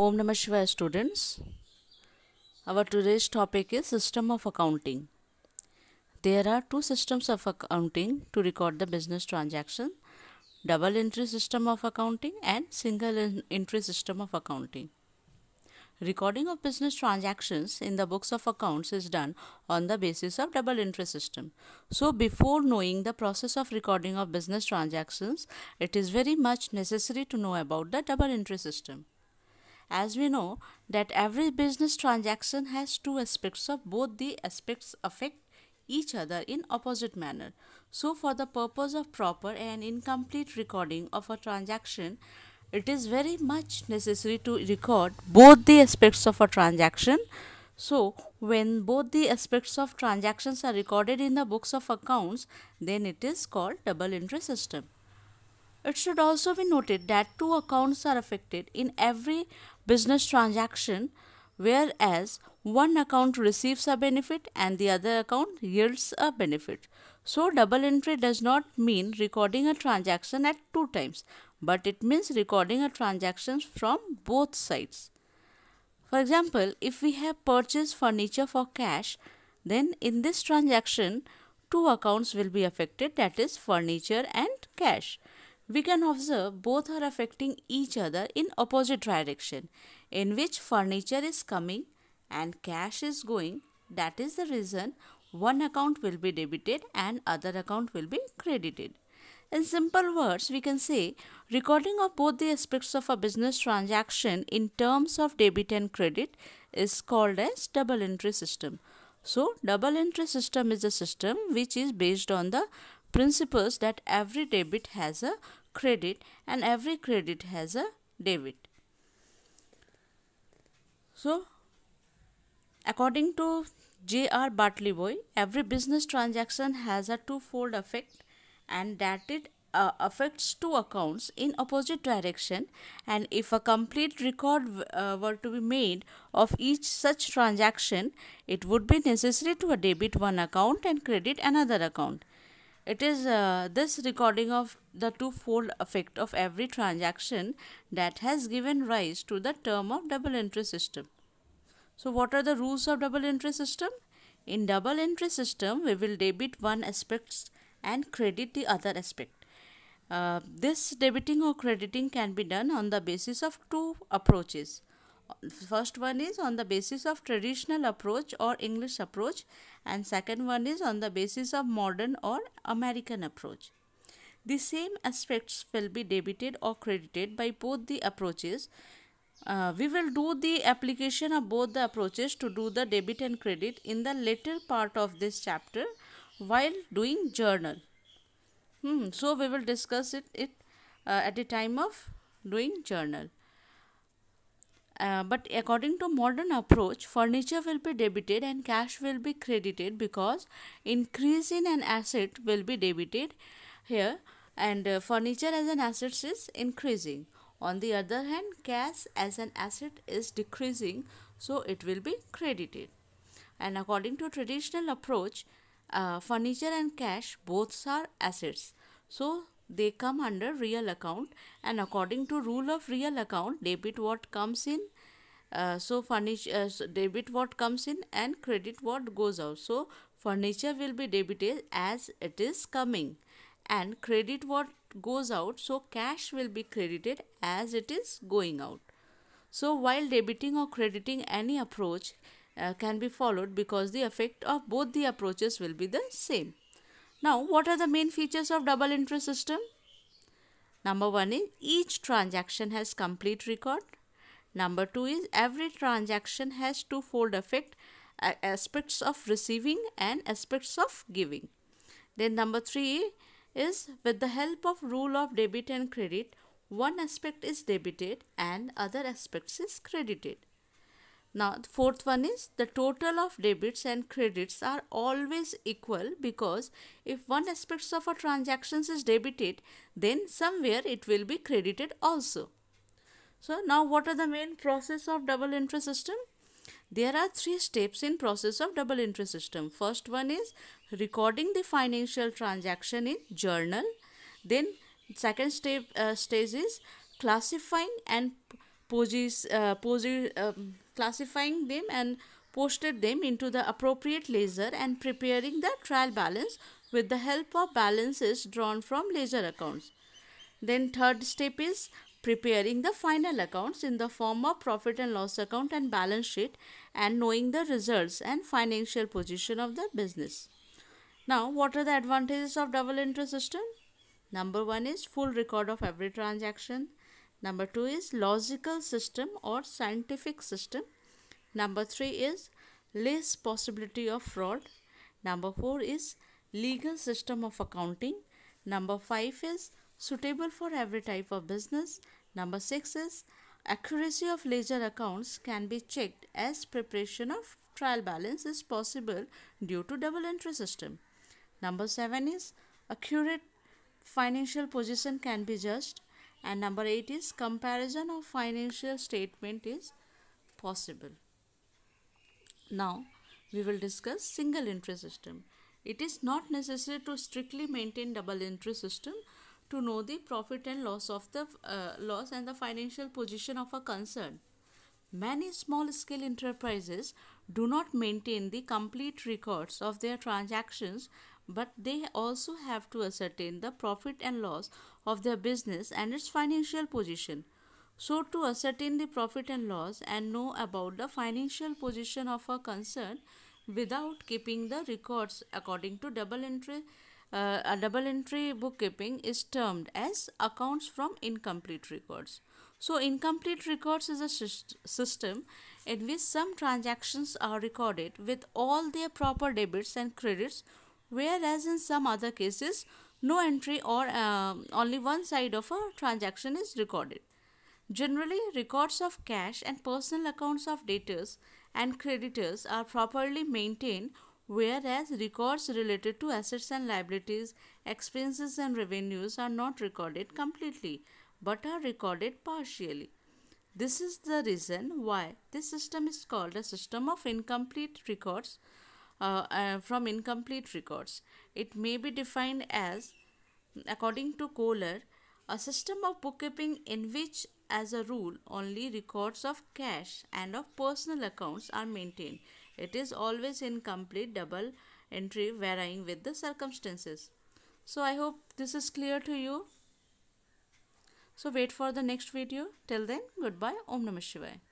Om Namah Shivaya students. Our today's topic is system of accounting. There are two systems of accounting to record the business transaction. Double entry system of accounting and single entry system of accounting. Recording of business transactions in the books of accounts is done on the basis of double entry system. So before knowing the process of recording of business transactions, it is very much necessary to know about the double entry system. As we know that every business transaction has two aspects of both the aspects affect each other in opposite manner. So for the purpose of proper and incomplete recording of a transaction, it is very much necessary to record both the aspects of a transaction. So when both the aspects of transactions are recorded in the books of accounts, then it is called double entry system. It should also be noted that two accounts are affected in every business transaction, whereas one account receives a benefit and the other account yields a benefit. So, double entry does not mean recording a transaction at two times, but it means recording a transaction from both sides. For example, if we have purchased furniture for cash, then in this transaction, two accounts will be affected that is furniture and cash we can observe both are affecting each other in opposite direction in which furniture is coming and cash is going that is the reason one account will be debited and other account will be credited in simple words we can say recording of both the aspects of a business transaction in terms of debit and credit is called as double entry system so double entry system is a system which is based on the principles that every debit has a credit and every credit has a debit. So, according to J.R. Bartleyboy, every business transaction has a two-fold effect and that it uh, affects two accounts in opposite direction and if a complete record uh, were to be made of each such transaction, it would be necessary to debit one account and credit another account. It is uh, this recording of the twofold effect of every transaction that has given rise to the term of double entry system. So what are the rules of double entry system? In double entry system, we will debit one aspect and credit the other aspect. Uh, this debiting or crediting can be done on the basis of two approaches first one is on the basis of traditional approach or English approach and second one is on the basis of modern or American approach. The same aspects will be debited or credited by both the approaches. Uh, we will do the application of both the approaches to do the debit and credit in the later part of this chapter while doing journal. Hmm, so we will discuss it, it uh, at the time of doing journal. Uh, but according to modern approach, furniture will be debited and cash will be credited because increase in an asset will be debited here and uh, furniture as an asset is increasing. On the other hand, cash as an asset is decreasing so it will be credited. And according to traditional approach, uh, furniture and cash both are assets. So they come under real account and according to rule of real account debit what comes in uh, so furniture uh, so debit what comes in and credit what goes out so furniture will be debited as it is coming and credit what goes out so cash will be credited as it is going out so while debiting or crediting any approach uh, can be followed because the effect of both the approaches will be the same now, what are the main features of double entry system? Number one is each transaction has complete record. Number two is every transaction has two-fold effect aspects of receiving and aspects of giving. Then number three is with the help of rule of debit and credit, one aspect is debited and other aspects is credited. Now, the fourth one is the total of debits and credits are always equal because if one aspect of a transactions is debited, then somewhere it will be credited also. So, now what are the main process of double entry system? There are three steps in process of double entry system. First one is recording the financial transaction in journal. Then second step uh, stage is classifying and poses, uh, um, classifying them and posted them into the appropriate ledger and preparing the trial balance with the help of balances drawn from ledger accounts. Then third step is preparing the final accounts in the form of profit and loss account and balance sheet and knowing the results and financial position of the business. Now, what are the advantages of double entry system? Number one is full record of every transaction. Number 2 is logical system or scientific system. Number 3 is less possibility of fraud. Number 4 is legal system of accounting. Number 5 is suitable for every type of business. Number 6 is accuracy of ledger accounts can be checked as preparation of trial balance is possible due to double entry system. Number 7 is accurate financial position can be judged and number 8 is comparison of financial statement is possible. Now we will discuss single interest system. It is not necessary to strictly maintain double interest system to know the profit and loss of the uh, loss and the financial position of a concern. Many small scale enterprises do not maintain the complete records of their transactions but they also have to ascertain the profit and loss of their business and its financial position. So, to ascertain the profit and loss and know about the financial position of a concern without keeping the records according to double entry, uh, a double entry bookkeeping is termed as accounts from incomplete records. So, incomplete records is a system in which some transactions are recorded with all their proper debits and credits whereas in some other cases no entry or uh, only one side of a transaction is recorded. Generally, records of cash and personal accounts of debtors and creditors are properly maintained, whereas records related to assets and liabilities, expenses and revenues are not recorded completely but are recorded partially. This is the reason why this system is called a system of incomplete records uh, uh, from incomplete records. It may be defined as, according to Kohler, a system of bookkeeping in which as a rule only records of cash and of personal accounts are maintained. It is always incomplete double entry varying with the circumstances. So I hope this is clear to you. So wait for the next video. Till then, goodbye. Om Namah Shivaya.